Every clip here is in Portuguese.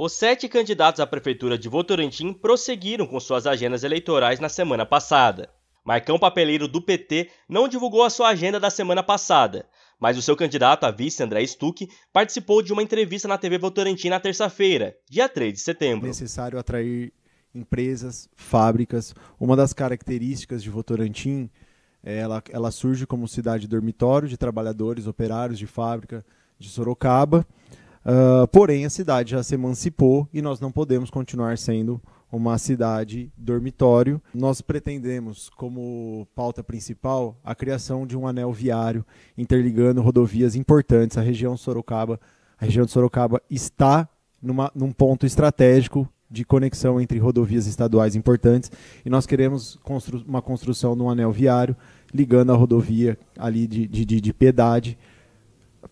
Os sete candidatos à Prefeitura de Votorantim prosseguiram com suas agendas eleitorais na semana passada. Marcão Papeleiro do PT não divulgou a sua agenda da semana passada, mas o seu candidato a vice, André Stuck, participou de uma entrevista na TV Votorantim na terça-feira, dia 3 de setembro. É necessário atrair empresas, fábricas. Uma das características de Votorantim, ela, ela surge como cidade dormitório de trabalhadores, operários de fábrica de Sorocaba. Ah, porém, a cidade já se emancipou e nós não podemos continuar sendo uma cidade dormitório. Nós pretendemos, como pauta principal, a criação de um anel viário interligando rodovias importantes. A região Sorocaba, a região de Sorocaba está numa, num ponto estratégico de conexão entre rodovias estaduais importantes e nós queremos constru uma construção de um anel viário ligando a rodovia ali de, de, de, de Piedade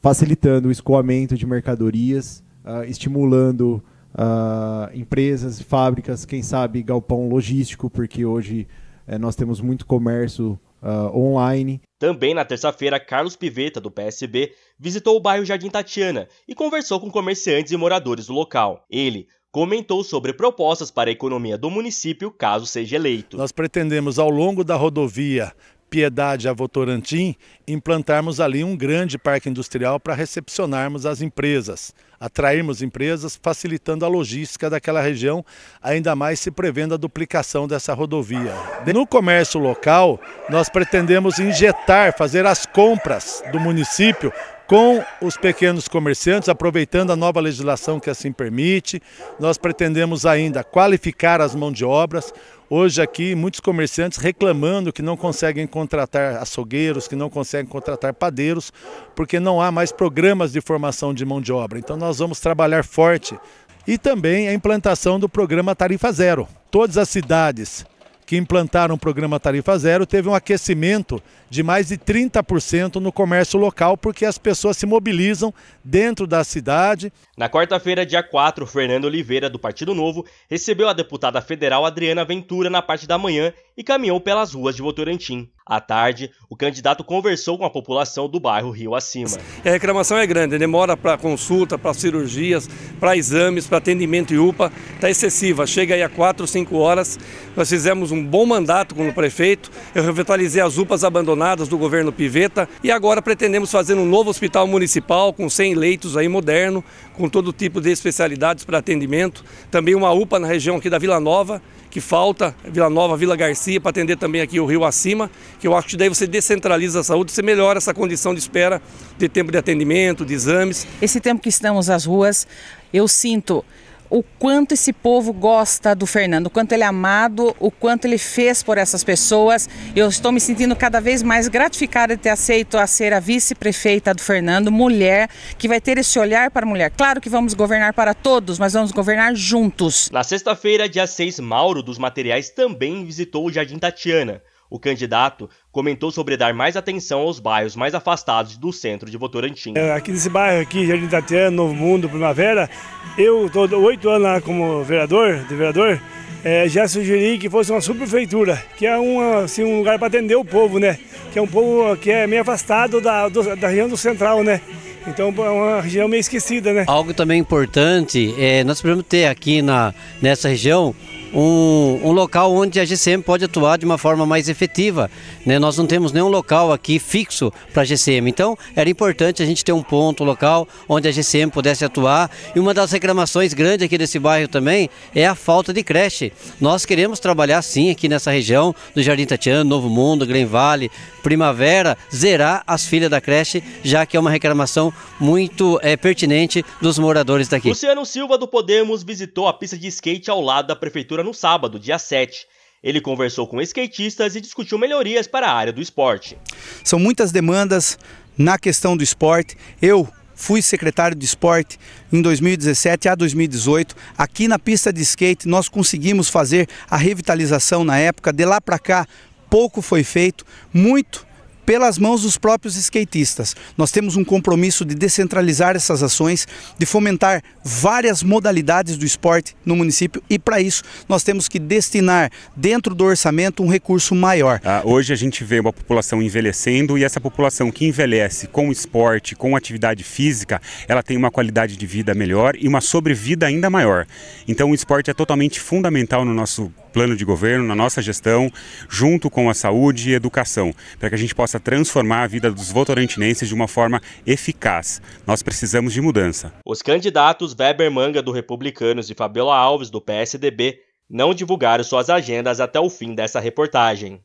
facilitando o escoamento de mercadorias, uh, estimulando uh, empresas, fábricas, quem sabe galpão logístico, porque hoje uh, nós temos muito comércio ah, online. Também na terça-feira, Carlos Piveta, do PSB, visitou o bairro Jardim Tatiana e conversou com comerciantes e moradores do local. Ele comentou sobre propostas para a economia do município caso seja eleito. Nós pretendemos, ao longo da rodovia Piedade a Votorantim, implantarmos ali um grande parque industrial para recepcionarmos as empresas, atrairmos empresas, facilitando a logística daquela região, ainda mais se prevendo a duplicação dessa rodovia. No comércio local, nós pretendemos injetar, fazer as compras do município com os pequenos comerciantes, aproveitando a nova legislação que assim permite. Nós pretendemos ainda qualificar as mãos de obras. Hoje aqui, muitos comerciantes reclamando que não conseguem contratar açougueiros, que não conseguem contratar padeiros, porque não há mais programas de formação de mão de obra. Então nós vamos trabalhar forte. E também a implantação do programa Tarifa Zero. Todas as cidades que implantaram o programa Tarifa Zero teve um aquecimento de mais de 30% no comércio local, porque as pessoas se mobilizam dentro da cidade. Na quarta-feira, dia 4, Fernando Oliveira, do Partido Novo, recebeu a deputada federal Adriana Ventura na parte da manhã e caminhou pelas ruas de Votorantim. À tarde, o candidato conversou com a população do bairro Rio Acima. A reclamação é grande, né? demora para consulta, para cirurgias, para exames, para atendimento e UPA, está excessiva, chega aí a 4, 5 horas. Nós fizemos um bom mandato com o prefeito, eu revitalizei as UPAs abandonadas do governo Piveta e agora pretendemos fazer um novo hospital municipal com 100 leitos aí moderno, com todo tipo de especialidades para atendimento. Também uma UPA na região aqui da Vila Nova, que falta, Vila Nova, Vila Garcia, para atender também aqui o Rio Acima que eu acho que daí você descentraliza a saúde, você melhora essa condição de espera, de tempo de atendimento, de exames. Esse tempo que estamos às ruas, eu sinto o quanto esse povo gosta do Fernando, o quanto ele é amado, o quanto ele fez por essas pessoas. Eu estou me sentindo cada vez mais gratificada de ter aceito a ser a vice-prefeita do Fernando, mulher, que vai ter esse olhar para a mulher. Claro que vamos governar para todos, mas vamos governar juntos. Na sexta-feira, dia 6, Mauro dos Materiais também visitou o Jardim Tatiana. O candidato comentou sobre dar mais atenção aos bairros mais afastados do centro de Votorantim. É, aqui nesse bairro aqui, Jardim Tatiana, Novo Mundo, Primavera, eu estou oito anos lá como vereador, de vereador, é, já sugeri que fosse uma subprefeitura, que é um, assim, um lugar para atender o povo, né? Que é um povo que é meio afastado da, do, da região do central, né? Então é uma região meio esquecida, né? Algo também importante, é, nós precisamos ter aqui na, nessa região um, um, local onde a GCM pode atuar de uma forma mais efetiva. Né? Nós não temos nenhum local aqui fixo para a GCM, então era importante a gente ter um ponto local onde a GCM pudesse atuar. E uma das reclamações grandes aqui desse bairro também é a falta de creche. Nós queremos trabalhar sim aqui nessa região do Jardim Tatiano, Novo Mundo, Vale, Primavera, zerar as filhas da creche, já que é uma reclamação muito é, pertinente dos moradores daqui. Luciano Silva do Podemos visitou a pista de skate ao lado da Prefeitura no sábado, dia 7. Ele conversou com skatistas e discutiu melhorias para a área do esporte. São muitas demandas na questão do esporte. Eu fui secretário de esporte em 2017 a 2018. Aqui na pista de skate nós conseguimos fazer a revitalização na época. De lá para cá pouco foi feito, muito pelas mãos dos próprios skatistas. Nós temos um compromisso de descentralizar essas ações, de fomentar várias modalidades do esporte no município e para isso nós temos que destinar dentro do orçamento um recurso maior. Ah, hoje a gente vê uma população envelhecendo e essa população que envelhece com esporte, com atividade física, ela tem uma qualidade de vida melhor e uma sobrevida ainda maior. Então o esporte é totalmente fundamental no nosso plano de governo, na nossa gestão, junto com a saúde e educação, para que a gente possa transformar a vida dos votorantinenses de uma forma eficaz. Nós precisamos de mudança. Os candidatos Weber Manga do Republicanos e Fabiola Alves do PSDB não divulgaram suas agendas até o fim dessa reportagem.